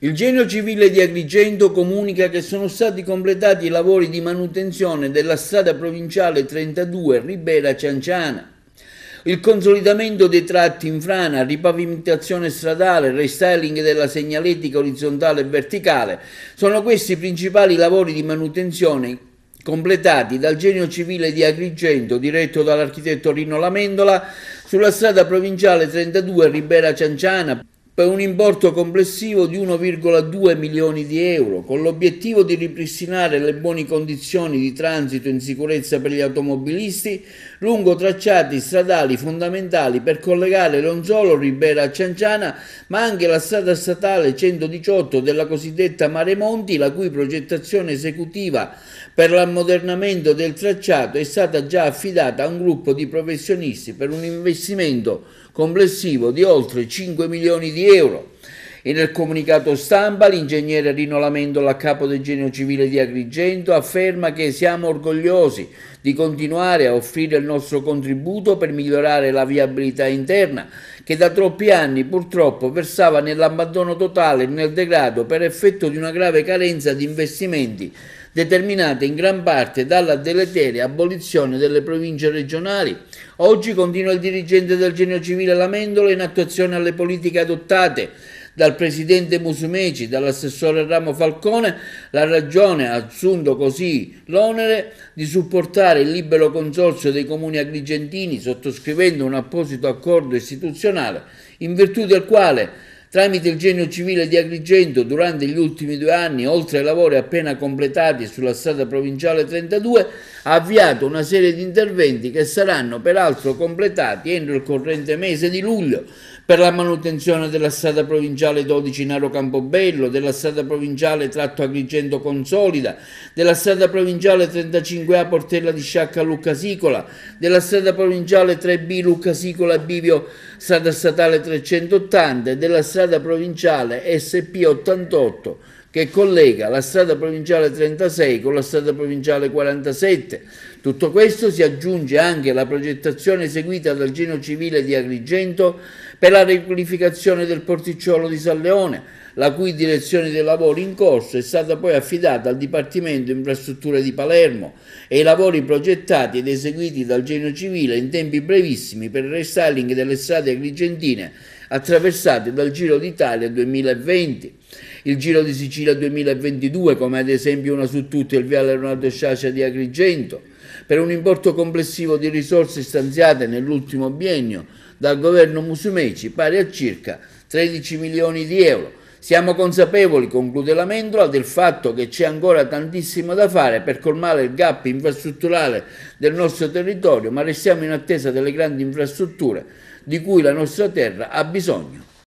Il genio civile di Agrigento comunica che sono stati completati i lavori di manutenzione della strada provinciale 32 Ribera Cianciana. Il consolidamento dei tratti in frana, ripavimentazione stradale, restyling della segnaletica orizzontale e verticale sono questi i principali lavori di manutenzione completati dal genio civile di Agrigento, diretto dall'architetto Rino Lamendola, sulla strada provinciale 32 Ribera Cianciana, per un importo complessivo di 1,2 milioni di euro, con l'obiettivo di ripristinare le buone condizioni di transito in sicurezza per gli automobilisti lungo tracciati stradali fondamentali per collegare non solo Ribera a Cianciana, ma anche la strada statale 118 della cosiddetta Mare Monti, la cui progettazione esecutiva per l'ammodernamento del tracciato è stata già affidata a un gruppo di professionisti per un investimento complessivo di oltre 5 milioni di euro euro. E nel comunicato stampa l'ingegnere Rino Lamendola, capo del genio civile di Agrigento, afferma che siamo orgogliosi di continuare a offrire il nostro contributo per migliorare la viabilità interna che da troppi anni purtroppo versava nell'abbandono totale e nel degrado per effetto di una grave carenza di investimenti determinate in gran parte dalla deleteria abolizione delle province regionali. Oggi continua il dirigente del genio civile Lamendola in attuazione alle politiche adottate dal presidente Musumeci, dall'assessore Ramo Falcone, la Ragione ha assunto così l'onere di supportare il libero consorzio dei comuni agrigentini sottoscrivendo un apposito accordo istituzionale in virtù del quale Tramite il genio civile di Agrigento, durante gli ultimi due anni, oltre ai lavori appena completati sulla strada provinciale 32, ha avviato una serie di interventi che saranno peraltro completati entro il corrente mese di luglio per la manutenzione della strada provinciale 12 Naro Campobello, della strada provinciale Tratto Agrigento Consolida, della strada provinciale 35A Portella di Sciacca Lucca Sicola, della strada provinciale 3B Lucca Sicola Bivio Strada Statale 380 e della strada strada provinciale SP88 che collega la strada provinciale 36 con la strada provinciale 47. Tutto questo si aggiunge anche alla progettazione eseguita dal Geno Civile di Agrigento per la riqualificazione del porticciolo di San Leone, la cui direzione dei lavori in corso è stata poi affidata al Dipartimento Infrastrutture di Palermo e i lavori progettati ed eseguiti dal Geno Civile in tempi brevissimi per il restyling delle strade agrigentine attraversate dal Giro d'Italia 2020, il Giro di Sicilia 2022, come ad esempio una su tutte il Viale Leonardo Sciascia di Agrigento, per un importo complessivo di risorse stanziate nell'ultimo biennio dal governo Musumeci pari a circa 13 milioni di euro, siamo consapevoli, conclude la Mendola, del fatto che c'è ancora tantissimo da fare per colmare il gap infrastrutturale del nostro territorio, ma restiamo in attesa delle grandi infrastrutture di cui la nostra terra ha bisogno.